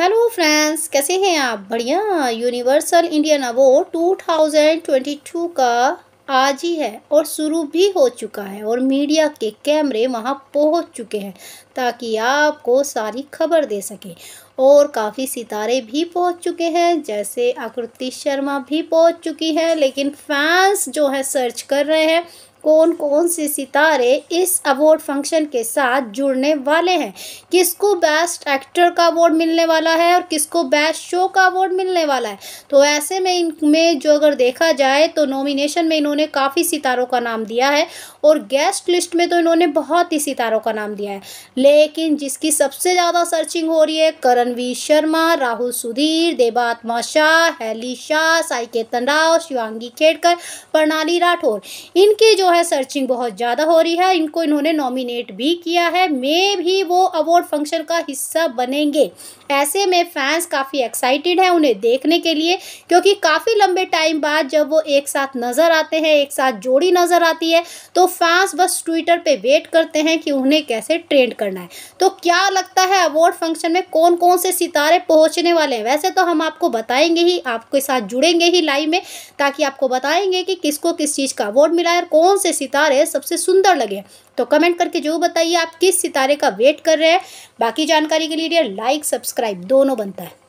hello friends कैसे हैं आप बढ़िया यूनिवर्सल इंडियन अवार्ड 2022 का आज ही है और शुरू भी हो चुका है और मीडिया के कैमरे वहाँ पहुँच चुके हैं ताकि आपको सारी खबर दे सके और काफ़ी सितारे भी पहुँच चुके हैं जैसे आकृति शर्मा भी पहुँच चुकी है लेकिन फैंस जो है सर्च कर रहे हैं कौन कौन से सितारे इस अवार्ड फंक्शन के साथ जुड़ने वाले हैं किसको बेस्ट एक्टर का अवार्ड मिलने वाला है और किसको बेस्ट शो का अवार्ड मिलने वाला है तो ऐसे में इनमें जो अगर देखा जाए तो नॉमिनेशन में इन्होंने काफ़ी सितारों का नाम दिया है और गेस्ट लिस्ट में तो इन्होंने बहुत ही सितारों का नाम दिया है लेकिन जिसकी सबसे ज़्यादा सर्चिंग हो रही है करणवीर शर्मा राहुल सुधीर देवात्मा शाह हैली शाह साई केतन राव शिवांगी खेड़कर प्रणाली राठौर इनके जो সার্চিং বহুত জাদা হোরি হ ইনকো ইনহोंने নমিনেট ভি কিয়া হ মে ভি ও অ্যাওয়ার্ড ফাংশন কা হিসা বনেঙ্গে ਐসে মে ফ্যানস কাফি এক্সাইটেড হ উনে দেখনে কে লিয়ে ক্যুকি কাফি লম্বে টাইম ਬਾਦ জব ও এক সাথ নজর আতে হে এক সাথ জোড়ি নজর আতি হে তো ফ্যানস বস টুইটার পে ওয়েট করতে হে কি উনে ক্যায়সে ট্রেন্ড করনা হে তো ক্যাহ লগত হে অ্যাওয়ার্ড ফাংশন মে কোন কোন সে सितारे পহন্নে ওয়ালে হে ਵ্যায়সে তো হাম আপকো বতায়েঙ্গে হি আপਕੇ সাথ জুড়েঙ্গে হি লাইভ মে তাকি আপকো বতায়েঙ্গে কি কিসকো কিস ચીজ কা অ্যাওয়ার্ড মিলায়া আর কোন से सितारे सबसे सुंदर लगे तो कमेंट करके जरूर बताइए आप किस सितारे का वेट कर रहे हैं बाकी जानकारी के लिए लाइक सब्सक्राइब दोनों बनता है